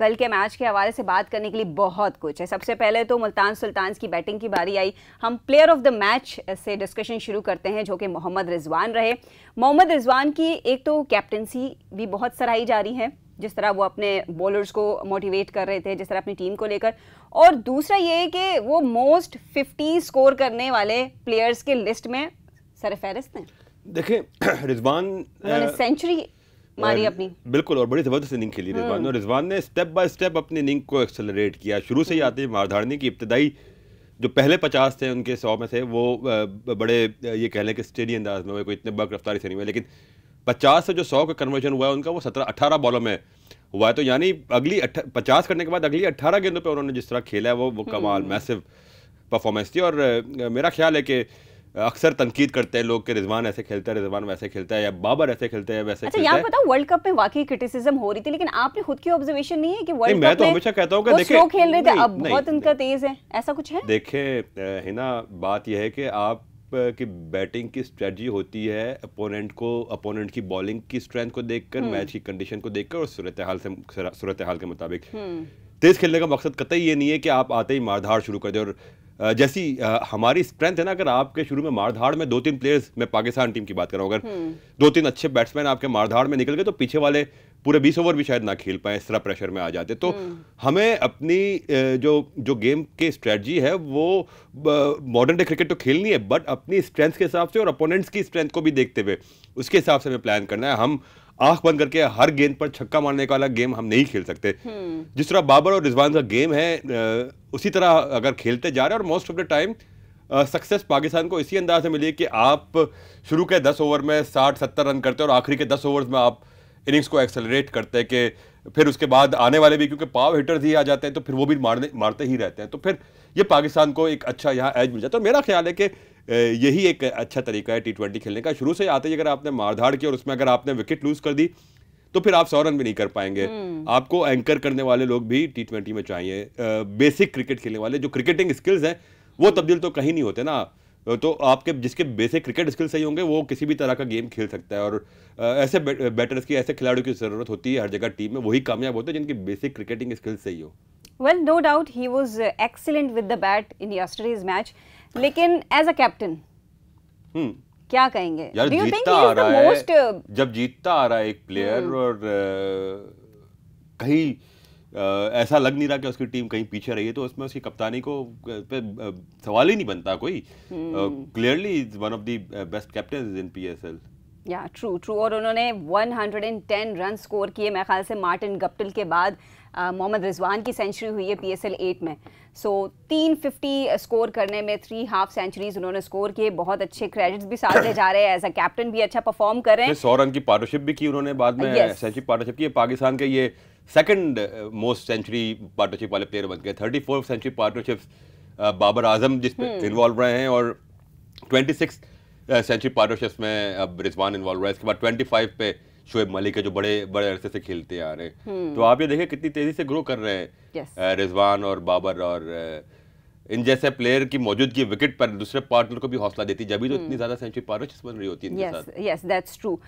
कल के मैच के हवाले से बात करने के लिए बहुत कुछ है सबसे पहले तो मुल्तान सुल्तान की बैटिंग की बारी आई हम प्लेयर ऑफ द मैच से डिस्कशन शुरू करते हैं जो कि मोहम्मद रिजवान रहे मोहम्मद रिजवान की एक तो कैप्टनसी भी बहुत सराही जा रही है जिस तरह वो अपने बॉलर्स को मोटिवेट कर रहे थे जिस तरह अपनी टीम को लेकर और दूसरा ये कि वो मोस्ट फिफ्टी स्कोर करने वाले प्लेयर्स के लिस्ट में सर फहरिस्त हैं देखें रिजवान सेंचुरी मारी अपनी बिल्कुल और बड़ी जबरदस्त इनिंग खेली रिजवान ने हम्म। रिजवान ने स्टेप बाय स्टेप अपनी इनिंग को एक्सेलरेट किया शुरू से ही आते हैं मारधाड़ने की इब्तदाई जो पहले पचास थे उनके सौ में थे वो बड़े ये कह लें कि स्टेडी अंदाज में हुए कोई इतने बर्क रफ्तारी से नहीं हुए लेकिन पचास से जो सौ का कन्वर्जन हुआ है उनका वो सत्रह अठारह बॉलों में हुआ है तो यानी अगली पचास करने के बाद अगली अट्ठारह गेंदों पर उन्होंने जिस तरह खेला है वो वो हम्म। कमाल मैसिव परफॉर्मेंस थी और मेरा ख्याल है कि अक्सर तनकीद करते हैं लोग कि रिजवान ऐसे खेलता है रिजवान वैसे खेलता है या बाबर ऐसे खेलता है वैसे अच्छा खेलता है बताओ वर्ल्ड कप में वाकई क्रिटिसिज्म हो रही थी लेकिन आपने खुद की ऑब्जर्वेशन नहीं है कि वर्ल्ड कप मैं तो हमेशा कहता हूँ कि देखिए खेल रहे थे अब बहुत उनका तेज है ऐसा कुछ है देखिए हिना बात यह है कि आप कि बैटिंग की स्ट्रेटजी होती है अपोनेंट को अपोनेंट की बॉलिंग की स्ट्रेंथ को देखकर मैच हम्म। की कंडीशन को देखकर और सूरत हाल से सूरत हाल के मुताबिक हम्म। तेज खेलने का मकसद कतई ये नहीं है कि आप आते ही मारधार शुरू कर दे और जैसी हमारी स्ट्रेंथ है ना अगर आपके शुरू में मारधाड़ में दो तीन प्लेयर्स मैं पाकिस्तान टीम की बात कर रहा हूँ अगर हम्म। दो तीन अच्छे बैट्समैन आपके मारधाड़ में निकल गए तो पीछे वाले पूरे बीस ओवर भी शायद ना खेल पाए इस तरह प्रेशर में आ जाते तो हम्म। हमें अपनी जो जो गेम के स्ट्रेटजी है वो मॉडर्न डे क्रिकेट तो खेलनी है बट अपनी स्ट्रेंथ के हिसाब से और अपोनेंट्स की स्ट्रेंथ को भी देखते हुए उसके हिसाब से हमें प्लान करना है हम आंख बंद करके हर गेंद पर छक्का मारने का वाला गेम हम नहीं खेल सकते जिस तरह बाबर और रिजवान का गेम है उसी तरह अगर खेलते जा रहे हैं और most of the time success Pakistan को इसी अंदाज से मिली कि आप शुरू के दस ओवर में साठ सत्तर रन करते हैं और आखिरी के दस ओवर में आप इनिंग्स को एक्सेलरेट करते हैं कि फिर उसके बाद आने वाले भी क्योंकि पाव हिटर्स ही आ जाते हैं तो फिर वो भी मारने मारते ही रहते हैं तो फिर ये पाकिस्तान को एक अच्छा यहाँ एज मिल जाता है मेरा ख्याल है कि यही एक अच्छा तरीका है टी ट्वेंटी खेलने का शुरू से आते ही अगर आपने मारधाड़ की और उसमें अगर आपने विकेट लूज कर दी तो फिर आप सौ रन भी नहीं कर पाएंगे हम्म। आपको एंकर करने वाले लोग भी टी ट्वेंटी में चाहिए बेसिक क्रिकेट खेलने वाले जो क्रिकेटिंग स्किल्स हैं वो तब्दील तो कहीं नहीं होते ना तो आपके जिसके बेसिक क्रिकेट स्किल सही होंगे वो किसी भी तरह का गेम खेल सकता है और ऐसे बैटर्स की ऐसे खिलाड़ियों की ज़रूरत होती है हर जगह टीम में वही कामयाब होते हैं जिनकी बेसिक क्रिकेटिंग स्किल सही हो well no doubt he was excellent with the bat in yesterday's match लेकिन एज अ कैप्टन क्या कहेंगे यार जीतता आ रहा है most... Uh, जब जीतता आ रहा है एक प्लेयर hmm. और कहीं ऐसा लग नहीं रहा कि उसकी टीम कहीं पीछे रही है तो उसमें उसकी कप्तानी को पे सवाल ही नहीं बनता कोई clearly is one of the best captain in PSL या ट्रू ट्रू और उन्होंने 110 रन स्कोर किए मेरे ख्याल से मार्टिन गप्टिल के बाद मोहम्मद रिजवान की सेंचुरी हुई है पीएसएल 8 में सो तीन फिफ्टी स्कोर करने में थ्री हाफ सेंचुरीज उन्होंने स्कोर किए बहुत अच्छे क्रेडिट्स भी साथ ले जा रहे हैं एज अ कैप्टन भी अच्छा परफॉर्म कर रहे हैं सौ रन की पार्टनरशिप भी की उन्होंने बाद में yes. सेंचुरी पार्टनरशिप की पाकिस्तान के ये सेकंड मोस्ट सेंचुरी पार्टनरशिप वाले प्लेयर बन गए thirty fourth century partnership Babar Azam जिसमें इन्वॉल्व रहे हैं और ट्वेंटी सिक्स सेंचुरी पार्टनरशिप में अब रिजवान इन्वॉल्व रहा है इसके बाद ट्वेंटी फाइव पे शोएब मलिक है जो बड़े बड़े अरसे से खेलते आ रहे हैं hmm. तो आप ये देखें कितनी तेजी से ग्रो कर रहे हैं रिजवान uh, और बाबर और uh, इन जैसे प्लेयर की मौजूदगी विकेट पर दूसरे पार्टनर को भी हौसला देती जब भी तो hmm. इतनी ज्यादा सेंचुरी पार्टनरशिप बन रही होती है